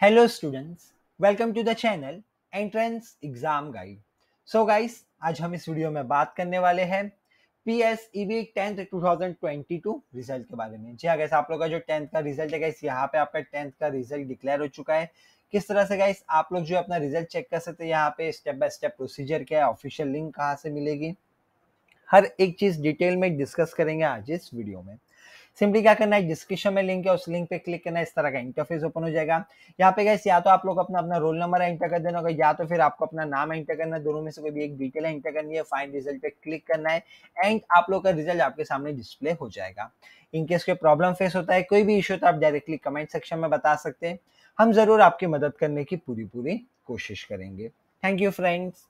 Hello students, welcome to the channel Entrance Exam Guide. So guys, आज हम इस video में बात करने वाले हैं P S E B tenth two thousand twenty two result के बारे में जी हाँ गैस आप लोग का जो टेंथ का रिजल्ट है गैस यहाँ पे आपका टेंथ का रिजल्ट डिक्लेयर हो चुका है किस तरह से गैस आप लोग जो अपना रिजल्ट चेक कर सकते हैं यहाँ पे स्टेप बाय स्टेप प्रोसीजर क्या है ऑफिशियल लिंक कहाँ से मिलेगी हर एक चीज़ डिटेल में डिस्कस करेंगे आज इस वीडियो में सिंपली क्या करना है डिस्क्रिप्शन में लिंक है उस लिंक पे क्लिक करना है इस तरह का इंटरफेस ओपन हो जाएगा यहाँ पे गैस या तो आप लोग अपना अपना रोल नंबर एंटर कर देना होगा या तो फिर आपको अपना नाम एंटर करना है दोनों में से कोई भी एक डिटेल एंटर करनी है फाइन रिजल्ट पे क्लिक करना है एंड आप लोग का रिजल्ट आपके सामने डिस्प्ले हो जाएगा इनकेस कोई प्रॉब्लम फेस होता है कोई भी इशू तो आप डायरेक्टली कमेंट सेक्शन में बता सकते हैं हम जरूर आपकी मदद करने की पूरी पूरी कोशिश करेंगे थैंक यू फ्रेंड्स